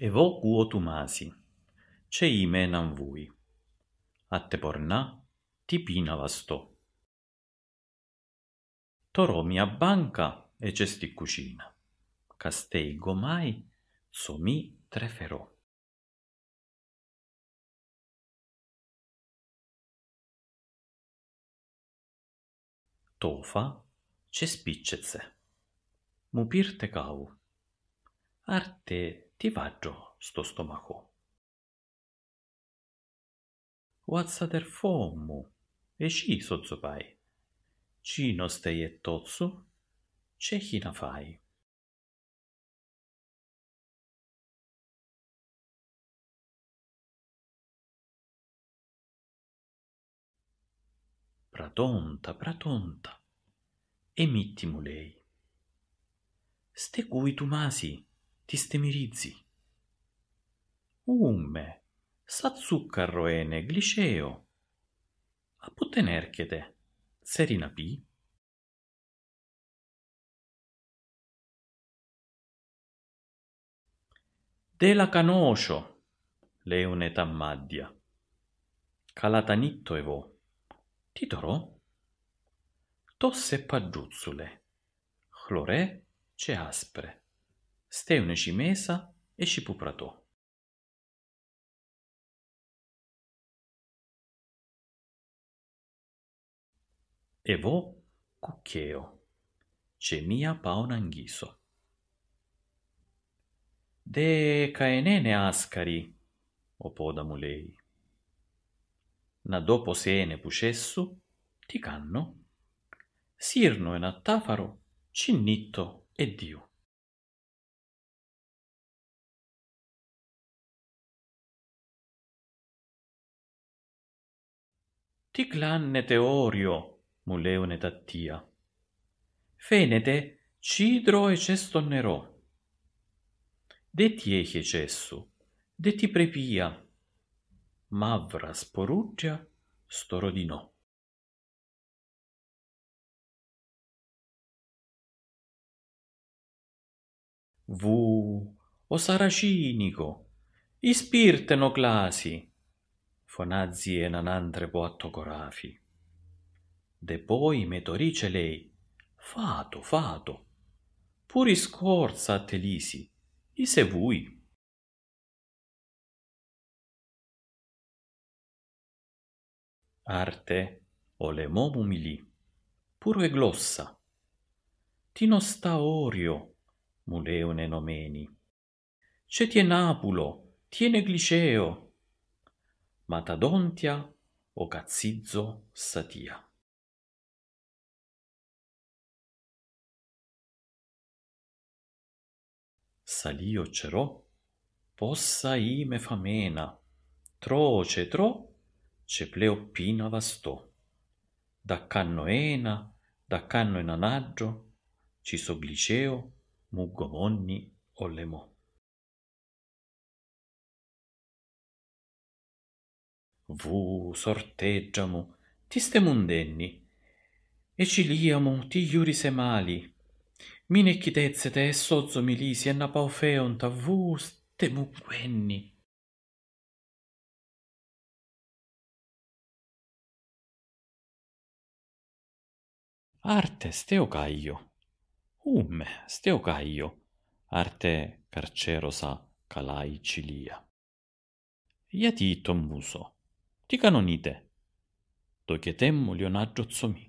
Evo quo tu masi, ce imenam vui, a te porna tipina vasto. Toro mia banca e cesti cucina, castei gomai, so mi treferò. Tofa ce spiccezze, mu pirte cavu, arte Ti faggio sto stomaco. What's a terfommu? E ci sozzopai. Ci no stai e tozzo? C'è chi na fai? pratonta, pratonta, emittimo lei. Ste cui tu masi, distemirizi. Ume, sa zuccaro ene gliceo. A potenerchete, serina pi? De la canocio, leone tammaddia. Calatanitto evo. Titoro? Tosse paggiuzzule. Chlore ce aspre. Steven și mesa e și puprató. Evo cuccheo, cemia paonanghiso. De caenene ascari, mulei. Na dopo sene pucessu, ti canno, sirno e nattafaro, cinnitto e diu. Ticlanne Teorio, muleone Tattia. Fenete, Cidro e Cestonnerò. Detieche Cessu, deti Prepia, Mavra Sporuggia, Storodinò. Vu, o saracinico, ispirteno clasi, фанадзиенанан întrebat Togorafi. De poi metorice lei, fato, fato, puri scorza a telisi, i se vui. Arte, olemom umili, puro e glossa, tino sta orio, muleone nomeni, cetie napulo, tiene gliceo, Matadontia o Cazzizzo Satia. Salio cerò, possa ime famena, troce tro, ce pleoppina vastò. Da canno ena, da canno enanaggio, muggo monni o lemò. vu sorteggiamo ti sorteggiamu, e mundenni, eciliamu ti iuris emali, mine chidezete te sozzo milisi e napaufeonta vu stemuquenni. Arte steo caio. umme steo caio. arte carcerosa calai cilia. Iatitom muso Ти каноните. Токетем олионаджот соми.